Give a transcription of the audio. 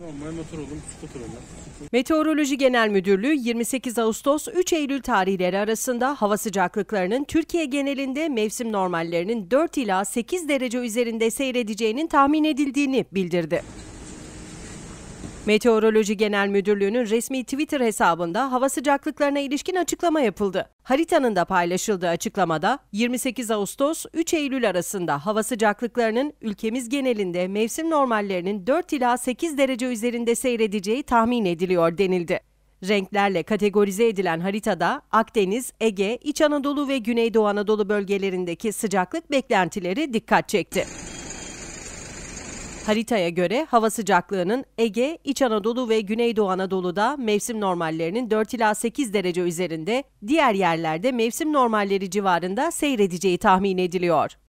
Normal motor oldum, scooter Meteoroloji Genel Müdürlüğü 28 Ağustos 3 Eylül tarihleri arasında hava sıcaklıklarının Türkiye genelinde mevsim normallerinin 4 ila 8 derece üzerinde seyredeceğinin tahmin edildiğini bildirdi. Meteoroloji Genel Müdürlüğü'nün resmi Twitter hesabında hava sıcaklıklarına ilişkin açıklama yapıldı. Haritanın da paylaşıldığı açıklamada 28 Ağustos 3 Eylül arasında hava sıcaklıklarının ülkemiz genelinde mevsim normallerinin 4 ila 8 derece üzerinde seyredeceği tahmin ediliyor denildi. Renklerle kategorize edilen haritada Akdeniz, Ege, İç Anadolu ve Güneydoğu Anadolu bölgelerindeki sıcaklık beklentileri dikkat çekti. Haritaya göre hava sıcaklığının Ege, İç Anadolu ve Güneydoğu Anadolu'da mevsim normallerinin 4 ila 8 derece üzerinde, diğer yerlerde mevsim normalleri civarında seyredeceği tahmin ediliyor.